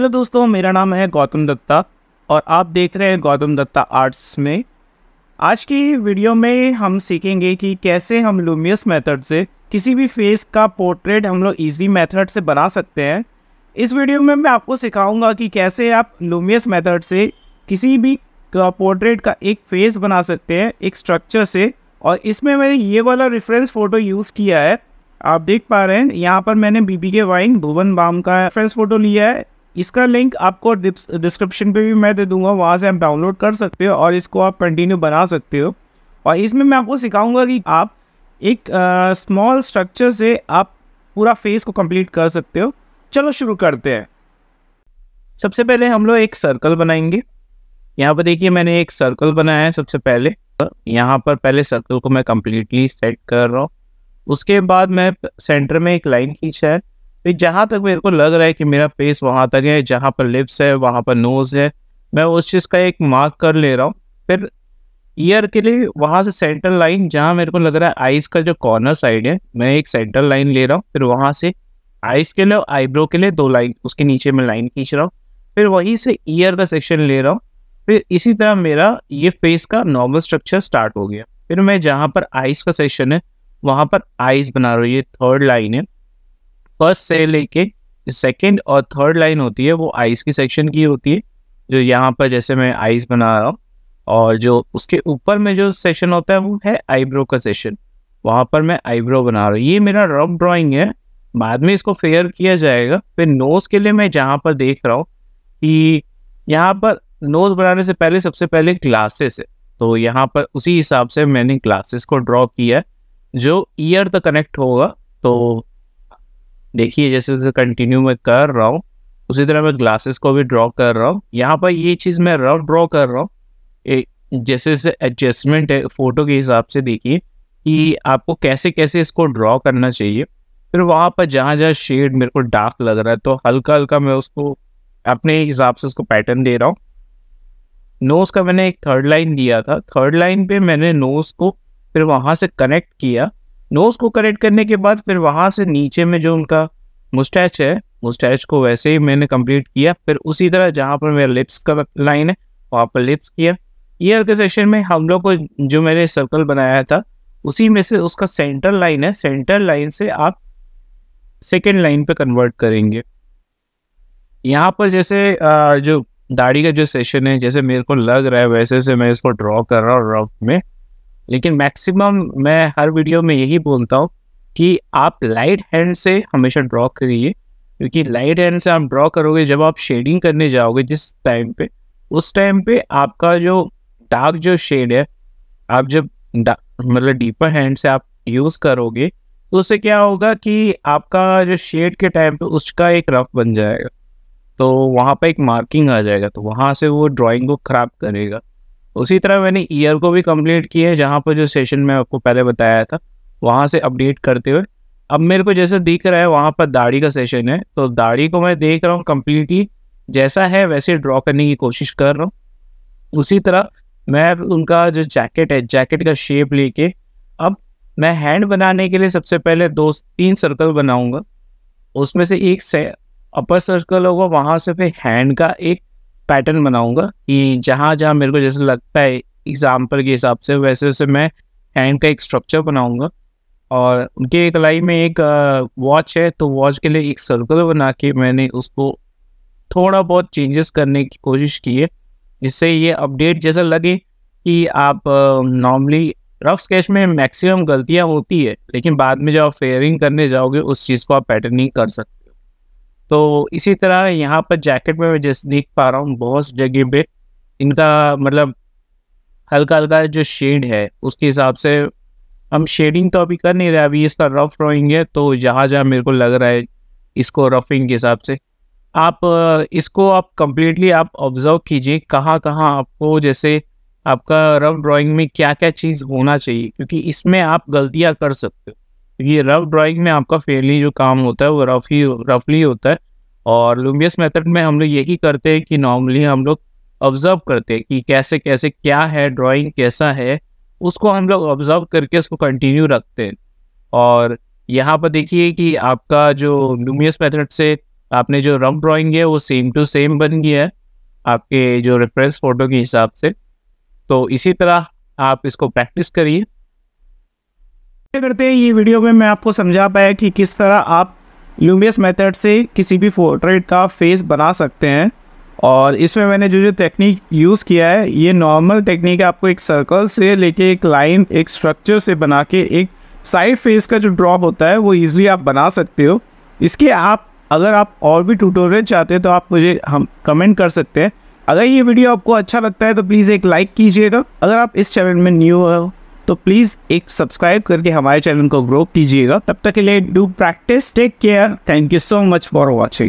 hello दोस्तों मेरा नाम है गौतम दत्ता और आप देख रहे हैं गौतम दत्ता आर्ट्स में आज की वीडियो में हम सीखेंगे कि कैसे हम लूमियस मेथड से किसी भी फेस का पोर्ट्रेट हम लोग ईजी मेथड से बना सकते हैं इस वीडियो में मैं आपको सिखाऊंगा कि कैसे आप लूमियस मेथड से किसी भी पोर्ट्रेट का एक फेस बना सकते हैं एक स्ट्रक्चर से और इसमें मैंने ये वाला रेफरेंस फ़ोटो यूज़ किया है आप देख पा रहे हैं यहाँ पर मैंने बीबी के वाइन भुवन बाम का रेफरेंस फ़ोटो लिया है इसका लिंक आपको डिस्क्रिप्शन पे भी मैं दे दूंगा वहाँ से आप डाउनलोड कर सकते हो और इसको आप कंटिन्यू बना सकते हो और इसमें मैं आपको सिखाऊंगा कि आप एक स्मॉल स्ट्रक्चर से आप पूरा फेस को कंप्लीट कर सकते हो चलो शुरू करते हैं सबसे पहले हम लोग एक सर्कल बनाएंगे यहाँ पर देखिए मैंने एक सर्कल बनाया है सबसे पहले यहाँ पर पहले सर्कल को मैं कम्प्लीटली सेट कर रहा हूँ उसके बाद मैं सेंटर में एक लाइन खींचा है तो जहाँ तक मेरे को लग रहा है कि मेरा पेस वहाँ तक है जहाँ पर लिप्स है वहाँ पर नोज़ है मैं उस चीज़ का एक मार्क कर ले रहा हूँ फिर ईयर के लिए वहाँ से सेंटर लाइन जहाँ मेरे को लग रहा है आइज का जो कॉर्नर साइड है मैं एक सेंटर लाइन ले रहा हूँ फिर वहाँ से आइज के लिए और आईब्रो के लिए दो लाइन उसके नीचे मैं लाइन खींच रहा हूँ फिर वहीं से ईयर का सेक्शन ले रहा हूँ फिर इसी तरह मेरा ये फेस का नॉर्मल स्ट्रक्चर स्टार्ट हो गया फिर मैं जहाँ पर आइज का सेक्शन है वहाँ पर आइज बना रहा हूँ ये थर्ड लाइन है फर्स्ट से लेके सेकेंड और थर्ड लाइन होती है वो आइस की सेक्शन की होती है जो यहाँ पर जैसे मैं आइस बना रहा हूँ और जो उसके ऊपर में जो सेशन होता है वो है आईब्रो का सेशन वहाँ पर मैं आईब्रो बना रहा हूँ ये मेरा रफ ड्राइंग है बाद में इसको फेयर किया जाएगा फिर नोज़ के लिए मैं जहाँ पर देख रहा हूँ कि यहाँ पर नोज़ बनाने से पहले सबसे पहले ग्लासेस है तो यहाँ पर उसी हिसाब से मैंने ग्लासेस को ड्रॉ किया जो ईयर तक कनेक्ट होगा तो देखिए जैसे जैसे कंटिन्यू मैं कर रहा हूँ उसी तरह मैं ग्लासेस को भी ड्रॉ कर रहा हूँ यहाँ पर ये चीज़ मैं रफ ड्रॉ कर रहा हूँ जैसे जैसे एडजस्टमेंट है फ़ोटो के हिसाब से देखिए कि आपको कैसे कैसे इसको ड्रॉ करना चाहिए फिर वहाँ पर जहाँ जहाँ शेड मेरे को डार्क लग रहा है तो हल्का हल्का मैं उसको अपने हिसाब से उसको पैटर्न दे रहा हूँ नोज़ का मैंने एक थर्ड लाइन दिया था थर्ड लाइन पे मैंने नोज़ को फिर वहाँ से कनेक्ट किया नोज़ को करेक्ट करने के बाद फिर वहां से नीचे में जो उनका मुस्टैच है मुस्टैच को वैसे ही मैंने कंप्लीट किया फिर उसी तरह जहाँ पर मेरा लिप्स का लाइन है वहां पर लिप्स किया ईयर के सेशन में हम लोग को जो मैंने सर्कल बनाया था उसी में से उसका सेंटर लाइन है सेंटर लाइन से आप सेकेंड लाइन पे कन्वर्ट करेंगे यहाँ पर जैसे जो दाढ़ी का जो सेशन है जैसे मेरे को लग रहा है वैसे से मैं इसको ड्रॉ कर रहा हूँ रफ में लेकिन मैक्सिमम मैं हर वीडियो में यही बोलता हूँ कि आप लाइट हैंड से हमेशा ड्रॉ करिए क्योंकि लाइट हैंड से आप ड्रॉ करोगे जब आप शेडिंग करने जाओगे जिस टाइम पे उस टाइम पे आपका जो डार्क जो शेड है आप जब मतलब डीपर हैंड से आप यूज़ करोगे तो उससे क्या होगा कि आपका जो शेड के टाइम पे उसका एक रफ बन जाएगा तो वहाँ पर एक मार्किंग आ जाएगा तो वहाँ से वो ड्राइंग को ख़राब करेगा उसी तरह मैंने ईयर को भी कंप्लीट किया है जहाँ पर जो सेशन मैं आपको पहले बताया था वहाँ से अपडेट करते हुए अब मेरे को जैसे दिख रहा है वहाँ पर दाढ़ी का सेशन है तो दाढ़ी को मैं देख रहा हूँ कम्प्लीटली जैसा है वैसे ड्रॉ करने की कोशिश कर रहा हूँ उसी तरह मैं उनका जो जैकेट है जैकेट का शेप लेके अब मैं हैंड बनाने के लिए सबसे पहले दो तीन सर्कल बनाऊंगा उसमें से एक से अपर सर्कल होगा वहाँ से फिर हैंड का एक पैटर्न बनाऊंगा कि जहाँ जहाँ मेरे को जैसे लगता है एग्जाम्पल के हिसाब से वैसे वैसे मैं हैंड का एक स्ट्रक्चर बनाऊंगा और उनके कलाई में एक वॉच है तो वॉच के लिए एक सर्कल बना के मैंने उसको थोड़ा बहुत चेंजेस करने की कोशिश की है जिससे ये अपडेट जैसा लगे कि आप नॉर्मली रफ स्केच में मैक्सिमम गलतियां होती है लेकिन बाद में जब आप फेयरिंग करने जाओगे उस चीज़ को आप पैटर्निंग कर सकते तो इसी तरह यहाँ पर जैकेट में मैं जैसे देख पा रहा हूँ बहुत जगह पे इनका मतलब हल्का हल्का जो शेड है उसके हिसाब से हम शेडिंग तो अभी कर नहीं रहे अभी इसका रफ ड्राइंग है तो जहाँ जहाँ मेरे को लग रहा है इसको रफिंग के हिसाब से आप इसको आप कम्प्लीटली आप ऑब्जर्व कीजिए कहाँ कहाँ आपको जैसे आपका रफ ड्राइंग में क्या क्या चीज़ होना चाहिए क्योंकि इसमें आप गलतियाँ कर सकते हो ये रफ ड्राइंग में आपका फेयरली जो काम होता है वो रफ ही रफली होता है और लुम्बियस मेथड में हम लोग यही करते हैं कि नॉर्मली हम लोग ऑब्जर्व करते हैं कि कैसे कैसे क्या है ड्राइंग कैसा है उसको हम लोग ऑब्जर्व करके उसको कंटिन्यू रखते हैं और यहाँ पर देखिए कि आपका जो लुमियस मेथड से आपने जो रफ ड्राइंग है वो सेम टू सेम बन गया है आपके जो रेफरेंस फ़ोटो के हिसाब से तो इसी तरह आप इसको प्रैक्टिस करिए करते हैं ये वीडियो में मैं आपको समझा पाया कि किस तरह आप ल्यूमियस मेथड से किसी भी पोर्ट्रेट का फेस बना सकते हैं और इसमें मैंने जो जो टेक्निक यूज़ किया है ये नॉर्मल टेक्निक है आपको एक सर्कल से लेके एक लाइन एक स्ट्रक्चर से बना के एक साइड फेस का जो ड्रॉप होता है वो ईज़िली आप बना सकते हो इसके आप अगर आप और भी ट्यूटोरियल चाहते हैं तो आप मुझे हम कमेंट कर सकते हैं अगर ये वीडियो आपको अच्छा लगता है तो प्लीज़ एक लाइक कीजिएगा अगर आप इस चैनल में न्यू हो तो प्लीज़ एक सब्सक्राइब करके हमारे चैनल को ग्रो कीजिएगा तब तक के लिए do practice take care thank you so much for watching